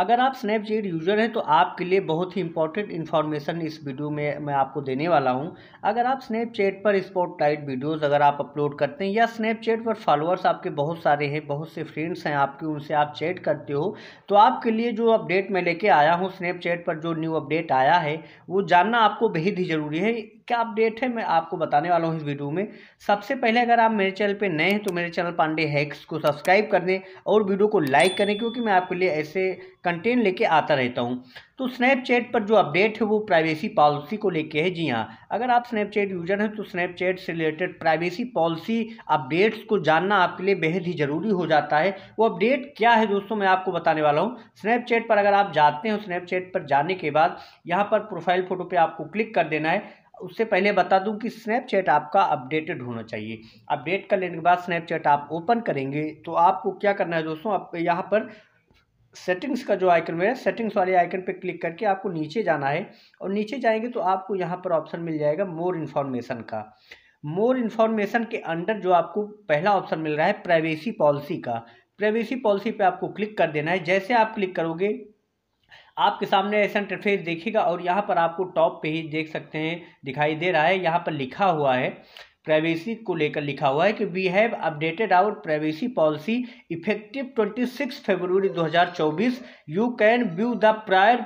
अगर आप Snapchat user हैं तो आपके लिए बहुत ही इंपॉर्टेंट इन्फॉर्मेशन इस वीडियो में मैं आपको देने वाला हूं अगर आप स्नैपचैट पर स्पॉटलाइट वीडियोस अगर आप अपलोड करते हैं या स्नैपचैट पर फॉलोअर्स आपके बहुत सारे हैं बहुत से फ्रेंड्स हैं आपके उनसे आप चैट करते हो तो आपके लिए जो अपडेट मैं लेके आया हूँ स्नैपचैट पर जो न्यू अपडेट आया है वो जानना आपको बेहद ही ज़रूरी है क्या अपडेट है मैं आपको बताने वाला हूँ इस वीडियो में सबसे पहले अगर आप मेरे चैनल पे नए हैं तो मेरे चैनल पांडे हैक्स को सब्सक्राइब कर दें और वीडियो को लाइक करें क्योंकि मैं आपके लिए ऐसे कंटेंट लेके आता रहता हूँ तो स्नैपचैट पर जो अपडेट है वो प्राइवेसी पॉलिसी को लेके है जी हाँ अगर आप स्नैपचैट यूजर हैं तो स्नैपचैट से रिलेटेड प्राइवेसी पॉलिसी अपडेट्स को जानना आपके लिए बेहद ही ज़रूरी हो जाता है वो अपडेट क्या है दोस्तों मैं आपको बताने वाला हूँ स्नैपचैट पर अगर आप जाते हैं स्नैपचैट पर जाने के बाद यहाँ पर प्रोफाइल फ़ोटो पर आपको क्लिक कर देना है उससे पहले बता दूं कि स्नैपचैट आपका अपडेटेड होना चाहिए अपडेट कर लेने के बाद स्नैपचैट आप ओपन करेंगे तो आपको क्या करना है दोस्तों आप यहाँ पर सेटिंग्स का जो आइकन है सेटिंग्स वाले आइकन पर क्लिक करके आपको नीचे जाना है और नीचे जाएंगे तो आपको यहाँ पर ऑप्शन मिल जाएगा मोर इन्फॉर्मेशन का मोर इन्फॉर्मेशन के अंडर जो आपको पहला ऑप्शन मिल रहा है प्राइवेसी पॉलिसी का प्राइवेसी पॉलिसी पे आपको क्लिक कर देना है जैसे आप क्लिक करोगे आपके सामने ऐसा इंटरफेस देखेगा और यहाँ पर आपको टॉप पे ही देख सकते हैं दिखाई दे रहा है यहाँ पर लिखा हुआ है प्राइवेसी को लेकर लिखा हुआ है कि we have updated our privacy policy effective 26 February 2024 you can view the prior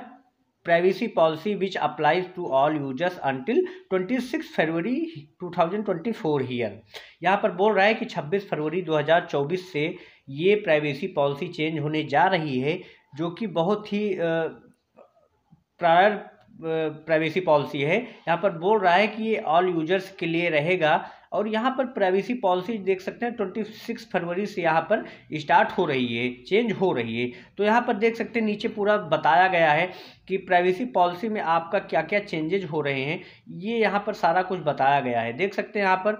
privacy policy which applies to all users until 26 February 2024 here यहाँ पर बोल रहा है कि 26 फरवरी 2024 से ये प्राइवेसी पॉलिसी चेंज होने जा रही है जो कि बहुत ही प्रायर प्राइवेसी पॉलिसी है यहाँ पर बोल रहा है कि ये ऑल यूजर्स के लिए रहेगा और यहाँ पर प्राइवेसी पॉलिसी देख सकते हैं ट्वेंटी सिक्स फरवरी से यहाँ पर स्टार्ट हो रही है चेंज हो रही है तो यहाँ पर देख सकते हैं नीचे पूरा बताया गया है कि प्राइवेसी पॉलिसी में आपका क्या क्या चेंजेज हो रहे हैं ये यहाँ पर सारा कुछ बताया गया है देख सकते हैं यहाँ पर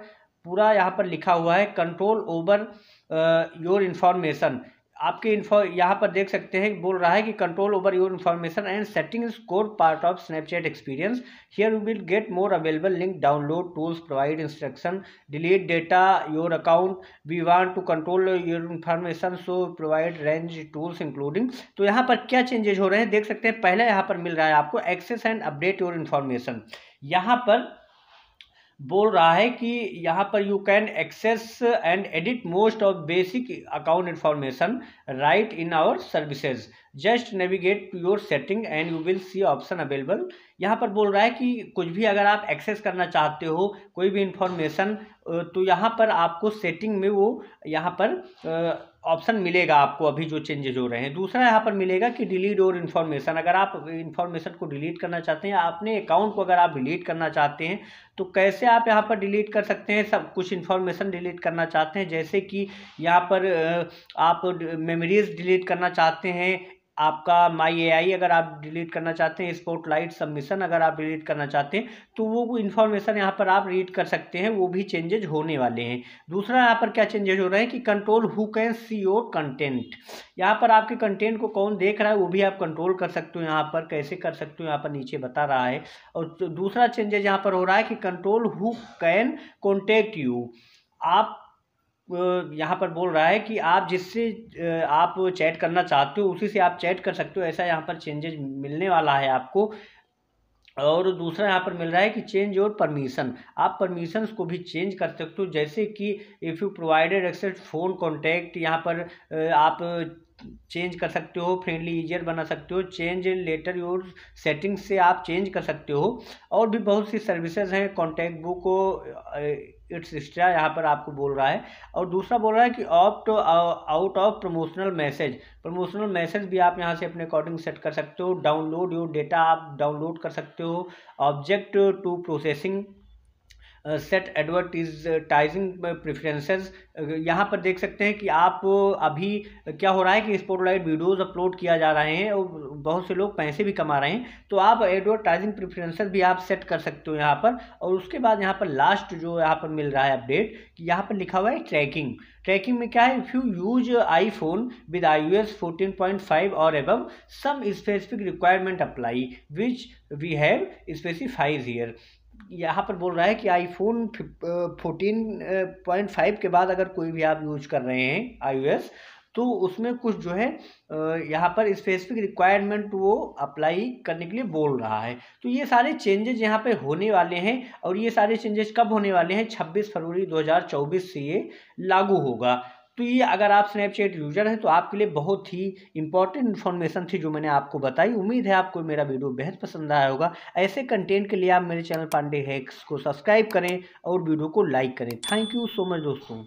पूरा यहाँ पर लिखा हुआ है कंट्रोल ओवर योर इन्फॉर्मेशन आपके इन्फो यहाँ पर देख सकते हैं बोल रहा है कि control over your information and setting core part of Snapchat experience here you will get more available link download tools provide instruction delete data your account we want to control your information so provide range tools including तो यहाँ पर क्या changes हो रहे हैं देख सकते हैं पहले यहाँ पर मिल रहा है आपको access and update your information यहाँ पर बोल रहा है कि यहाँ पर you can access and edit most of basic account information right in our services just navigate to your setting and you will see option available यहाँ पर बोल रहा है कि कुछ भी अगर आप एक्सेस करना चाहते हो कोई भी इंफॉर्मेशन तो यहाँ पर आपको सेटिंग में वो यहाँ पर ऑप्शन मिलेगा आपको अभी जो चेंजेज हो रहे हैं दूसरा यहाँ पर मिलेगा कि डिलीट और इन्फॉर्मेशन अगर आप इन्फॉर्मेशन को डिलीट करना चाहते हैं अपने अकाउंट को अगर आप डिलीट करना चाहते हैं तो कैसे आप यहाँ पर डिलीट कर सकते हैं सब कुछ इन्फॉर्मेशन डिलीट करना चाहते हैं जैसे कि यहाँ पर आप मेमोरीज डिलीट करना चाहते हैं आपका माई एआई अगर आप डिलीट करना चाहते हैं स्पॉटलाइट सबमिशन अगर आप डिलीट करना चाहते हैं तो वो इन्फॉर्मेशन यहाँ पर आप रीड कर सकते हैं वो भी चेंजेज होने वाले हैं दूसरा यहाँ पर क्या चेंजेज हो रहे हैं कि control who can see your content यहाँ पर आपके कंटेंट को कौन देख रहा है वो भी आप कंट्रोल कर सकते हो यहाँ पर कैसे कर सकते हो यहाँ पर नीचे बता रहा है और दूसरा चेंजेज यहाँ पर हो रहा है कि control who can contact you आप यहाँ पर बोल रहा है कि आप जिससे आप चैट करना चाहते हो उसी से आप चैट कर सकते हो ऐसा यहाँ पर चेंजेज मिलने वाला है आपको और दूसरा यहाँ पर मिल रहा है कि चेंज योर परमिशन आप परमिशन को भी चेंज कर सकते हो जैसे कि if you provided except phone contact यहाँ पर आप चेंज कर सकते हो फ्रेंडली ईजियर बना सकते हो चेंज लेटर योर सेटिंग्स से आप चेंज कर सकते हो और भी बहुत सी सर्विसेज हैं कॉन्टैक्ट बुक इट्स स्ट्रा हाँ, यहाँ पर आपको बोल रहा है और दूसरा बोल रहा है कि opt out of promotional message promotional message भी आप यहाँ से अपने अकॉर्डिंग सेट कर सकते हो डाउनलोड योर डेटा आप डाउनलोड कर सकते हो object to processing set advertising preferences यहाँ पर देख सकते हैं कि आप अभी क्या हो रहा है कि स्पॉटलाइट वीडियोज़ अपलोड किया जा रहे हैं और बहुत से लोग पैसे भी कमा रहे हैं तो आप एडवर्टाइजिंग प्रेफरेंसेस भी आप सेट कर सकते हो यहाँ पर और उसके बाद यहाँ पर लास्ट जो यहाँ पर मिल रहा है अपडेट कि यहाँ पर लिखा हुआ है ट्रैकिंग ट्रैकिंग में क्या है if you use iPhone with iOS fourteen point five और above some specific requirement apply which we have specifies here यहाँ पर बोल रहा है कि आईफोन फोर्टीन पॉइंट फाइव के बाद अगर कोई भी आप यूज कर रहे हैं आई तो उसमें कुछ जो है यहाँ पर स्पेसिफिक रिक्वायरमेंट वो अप्लाई करने के लिए बोल रहा है तो ये सारे चेंजेज यहाँ पे होने वाले हैं और ये सारे चेंजेस कब होने वाले हैं 26 फरवरी 2024 से ये लागू होगा तो ये अगर आप स्नैपचैट यूजर हैं तो आपके लिए बहुत ही इंपॉर्टेंट इन्फॉर्मेशन थी जो मैंने आपको बताई उम्मीद है आपको मेरा वीडियो बेहद पसंद आया होगा ऐसे कंटेंट के लिए आप मेरे चैनल पांडे हैक्स को सब्सक्राइब करें और वीडियो को लाइक करें थैंक यू सो मच दोस्तों